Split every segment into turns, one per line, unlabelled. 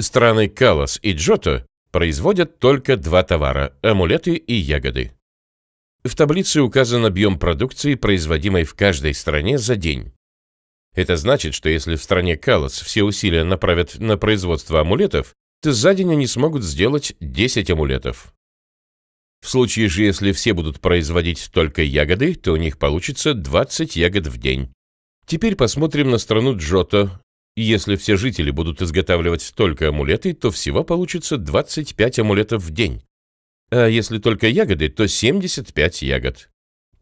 Страны Калос и Джото производят только два товара – амулеты и ягоды. В таблице указан объем продукции, производимой в каждой стране за день. Это значит, что если в стране Калос все усилия направят на производство амулетов, то за день они смогут сделать 10 амулетов. В случае же, если все будут производить только ягоды, то у них получится 20 ягод в день. Теперь посмотрим на страну Джото. Если все жители будут изготавливать столько амулеты, то всего получится 25 амулетов в день. А если только ягоды, то 75 ягод.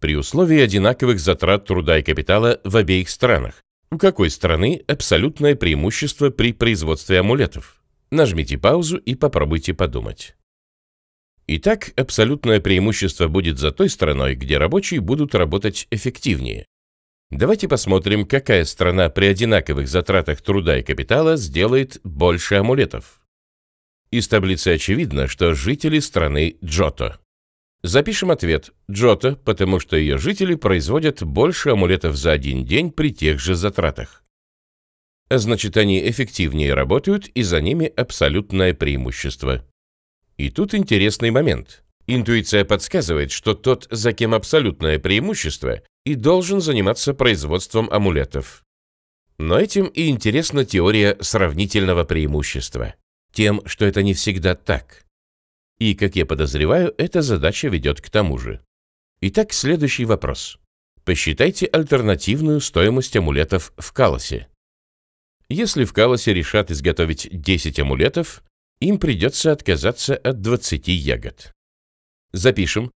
При условии одинаковых затрат труда и капитала в обеих странах. У какой страны абсолютное преимущество при производстве амулетов? Нажмите паузу и попробуйте подумать. Итак, абсолютное преимущество будет за той страной, где рабочие будут работать эффективнее, Давайте посмотрим, какая страна при одинаковых затратах труда и капитала сделает больше амулетов. Из таблицы очевидно, что жители страны Джото. Запишем ответ Джото, потому что ее жители производят больше амулетов за один день при тех же затратах. значит, они эффективнее работают, и за ними абсолютное преимущество. И тут интересный момент. Интуиция подсказывает, что тот, за кем абсолютное преимущество, и должен заниматься производством амулетов. Но этим и интересна теория сравнительного преимущества. Тем, что это не всегда так. И, как я подозреваю, эта задача ведет к тому же. Итак, следующий вопрос. Посчитайте альтернативную стоимость амулетов в Калосе. Если в Калосе решат изготовить 10 амулетов, им придется отказаться от 20 ягод. Запишем,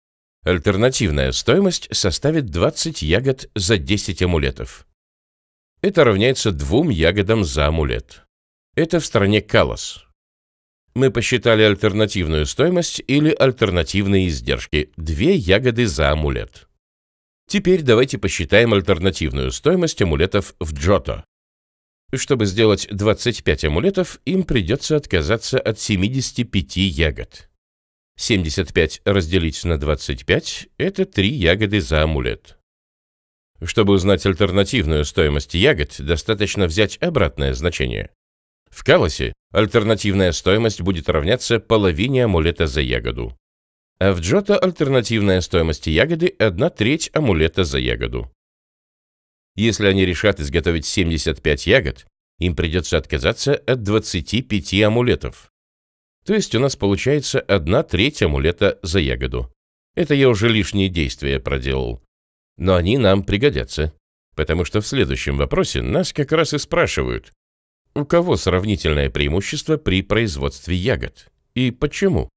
Альтернативная стоимость составит 20 ягод за 10 амулетов. Это равняется двум ягодам за амулет. Это в стране Калос. Мы посчитали альтернативную стоимость или альтернативные издержки – две ягоды за амулет. Теперь давайте посчитаем альтернативную стоимость амулетов в Джото. Чтобы сделать 25 амулетов, им придется отказаться от 75 ягод. 75 разделить на 25 – это 3 ягоды за амулет. Чтобы узнать альтернативную стоимость ягод, достаточно взять обратное значение. В Калосе альтернативная стоимость будет равняться половине амулета за ягоду. А в Джота альтернативная стоимость ягоды – 1 треть амулета за ягоду. Если они решат изготовить 75 ягод, им придется отказаться от 25 амулетов. То есть у нас получается одна треть амулета за ягоду. Это я уже лишние действия проделал. Но они нам пригодятся. Потому что в следующем вопросе нас как раз и спрашивают, у кого сравнительное преимущество при производстве ягод и почему?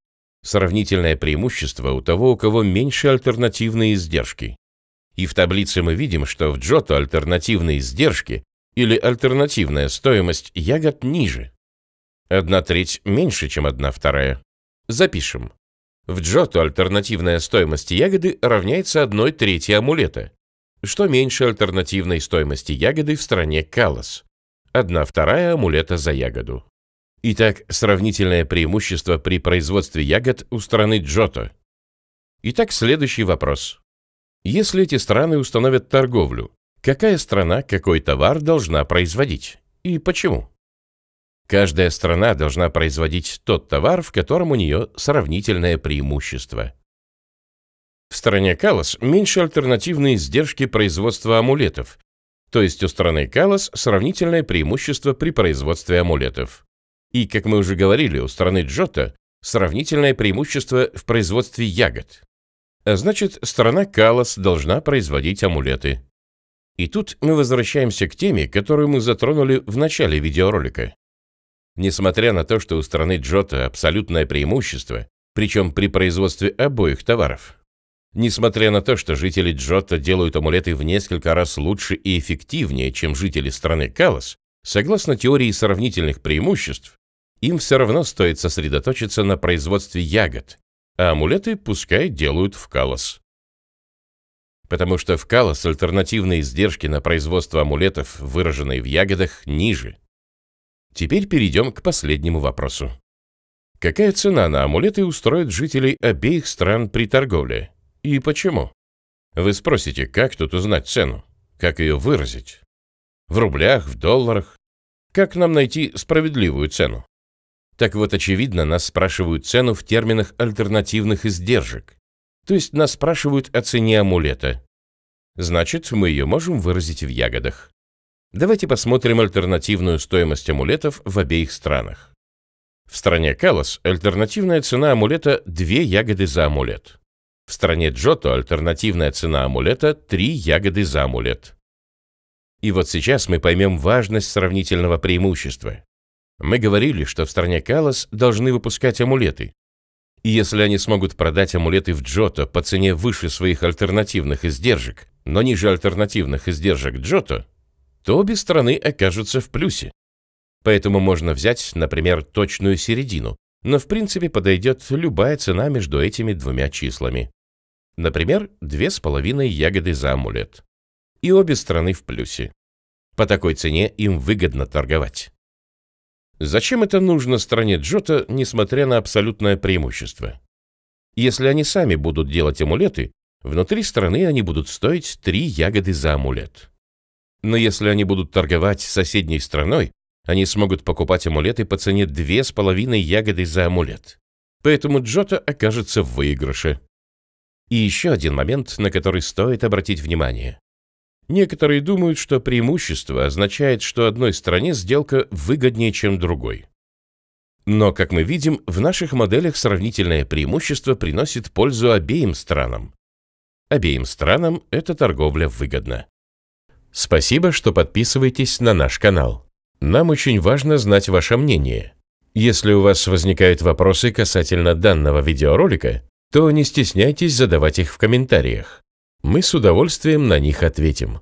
Сравнительное преимущество у того, у кого меньше альтернативные издержки. И в таблице мы видим, что в Джото альтернативные издержки или альтернативная стоимость ягод ниже. Одна треть меньше, чем одна вторая. Запишем. В Джоту альтернативная стоимость ягоды равняется одной трети амулета, что меньше альтернативной стоимости ягоды в стране Калос. Одна вторая амулета за ягоду. Итак, сравнительное преимущество при производстве ягод у страны Джото. Итак, следующий вопрос. Если эти страны установят торговлю, какая страна какой товар должна производить и почему? Каждая страна должна производить тот товар, в котором у нее сравнительное преимущество. В стране Калос меньше альтернативные издержки производства амулетов, то есть у страны Калос сравнительное преимущество при производстве амулетов. И, как мы уже говорили, у страны Джота сравнительное преимущество в производстве ягод. А значит, страна Калос должна производить амулеты. И тут мы возвращаемся к теме, которую мы затронули в начале видеоролика. Несмотря на то, что у страны Джота абсолютное преимущество, причем при производстве обоих товаров. Несмотря на то, что жители Джота делают амулеты в несколько раз лучше и эффективнее, чем жители страны Калос, согласно теории сравнительных преимуществ, им все равно стоит сосредоточиться на производстве ягод, а амулеты пускай делают в Калос. Потому что в Калос альтернативные издержки на производство амулетов, выраженные в ягодах, ниже, Теперь перейдем к последнему вопросу. Какая цена на амулеты устроит жителей обеих стран при торговле? И почему? Вы спросите, как тут узнать цену? Как ее выразить? В рублях, в долларах? Как нам найти справедливую цену? Так вот, очевидно, нас спрашивают цену в терминах альтернативных издержек. То есть нас спрашивают о цене амулета. Значит, мы ее можем выразить в ягодах. Давайте посмотрим альтернативную стоимость амулетов в обеих странах. В стране Калос альтернативная цена амулета 2 ягоды за амулет. В стране Джото альтернативная цена амулета 3 ягоды за амулет. И вот сейчас мы поймем важность сравнительного преимущества. Мы говорили, что в стране Калос должны выпускать амулеты. И если они смогут продать амулеты в Джото по цене выше своих альтернативных издержек, но ниже альтернативных издержек Джото, то обе стороны окажутся в плюсе. Поэтому можно взять, например, точную середину, но в принципе подойдет любая цена между этими двумя числами. Например, 2,5 ягоды за амулет. И обе стороны в плюсе. По такой цене им выгодно торговать. Зачем это нужно стране Джота, несмотря на абсолютное преимущество? Если они сами будут делать амулеты, внутри страны они будут стоить 3 ягоды за амулет. Но если они будут торговать с соседней страной, они смогут покупать амулеты по цене две с половиной ягоды за амулет. Поэтому Джота окажется в выигрыше. И еще один момент, на который стоит обратить внимание. Некоторые думают, что преимущество означает, что одной стране сделка выгоднее, чем другой. Но, как мы видим, в наших моделях сравнительное преимущество приносит пользу обеим странам. Обеим странам эта торговля выгодна. Спасибо, что подписываетесь на наш канал. Нам очень важно знать ваше мнение. Если у вас возникают вопросы касательно данного видеоролика, то не стесняйтесь задавать их в комментариях. Мы с удовольствием на них ответим.